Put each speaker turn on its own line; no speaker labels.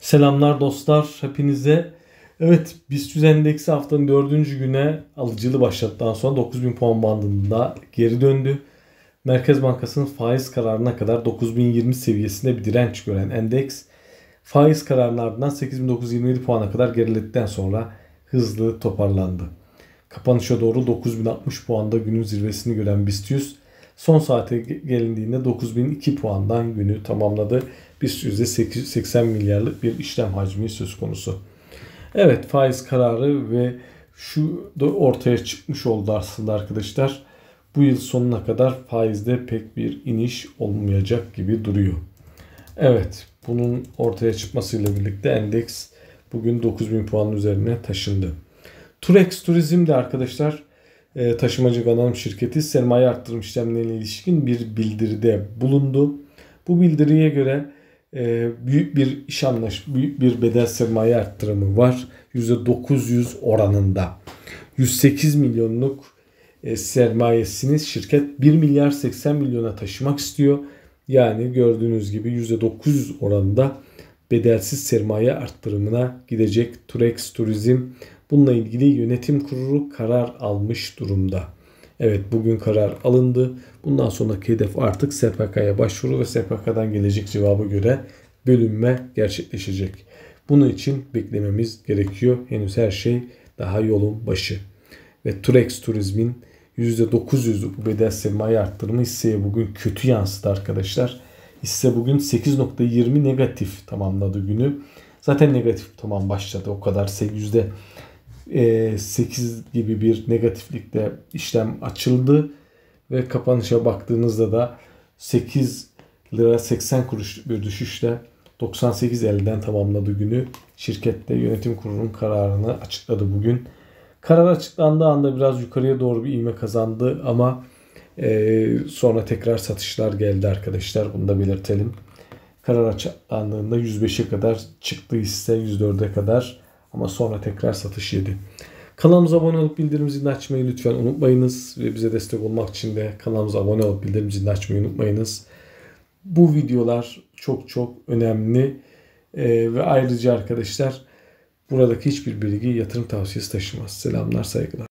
Selamlar dostlar hepinize. Evet BIST endeksi haftanın dördüncü güne alıcılı başladıktan sonra 9000 puan bandında geri döndü. Merkez Bankası'nın faiz kararına kadar 9020 seviyesinde bir direnç gören endeks faiz kararının ardından 8927 puana kadar geriledikten sonra hızlı toparlandı. Kapanışa doğru 9060 puanda günün zirvesini gören BIST 100 Son saate gelindiğinde 9002 puandan günü tamamladı. Bir %80 milyarlık bir işlem hacmi söz konusu. Evet faiz kararı ve şu da ortaya çıkmış oldu aslında arkadaşlar. Bu yıl sonuna kadar faizde pek bir iniş olmayacak gibi duruyor. Evet bunun ortaya çıkmasıyla birlikte endeks bugün 9000 puanın üzerine taşındı. Turex Turizm de arkadaşlar e, taşımacı anonim şirketi sermaye arttırım işlemlerine ilişkin bir bildiride bulundu. Bu bildiriye göre e, büyük bir iş anlaş, büyük bir bedel sermaye arttırımı var. %900 oranında. 108 milyonluk e, sermayesini şirket 1 milyar 80 milyona taşımak istiyor. Yani gördüğünüz gibi %900 oranında bedelsiz sermaye arttırımına gidecek Turex Turizm Bununla ilgili yönetim kurulu karar almış durumda. Evet bugün karar alındı. Bundan sonraki hedef artık SPK'ya başvuru ve SPK'dan gelecek cevaba göre bölünme gerçekleşecek. Bunun için beklememiz gerekiyor. Henüz her şey daha yolun başı. Ve Turex Turizm'in %900'lük bedel sermaye arttırma hisseye bugün kötü yansıdı arkadaşlar. Hisse bugün 8.20 negatif tamamladı günü. Zaten negatif tamam başladı. O kadar %8 8 ee, gibi bir negatiflikte işlem açıldı ve kapanışa baktığınızda da 8 lira 80 kuruş bir düşüşle 98 elden tamamladığı günü. Şirkette yönetim kurulunun kararını açıkladı bugün. Karar açıklandığı anda biraz yukarıya doğru bir ivme kazandı ama e, sonra tekrar satışlar geldi arkadaşlar. Bunu da belirtelim. Karar açıklandığında 105'e kadar çıktı hisse 104'e kadar ama sonra tekrar satış yedi. Kanalımıza abone olup bildirim zilini açmayı lütfen unutmayınız. Ve bize destek olmak için de kanalımıza abone olup bildirim zilini açmayı unutmayınız. Bu videolar çok çok önemli. Ee, ve ayrıca arkadaşlar buradaki hiçbir bilgi yatırım tavsiyesi taşımaz. Selamlar saygılar.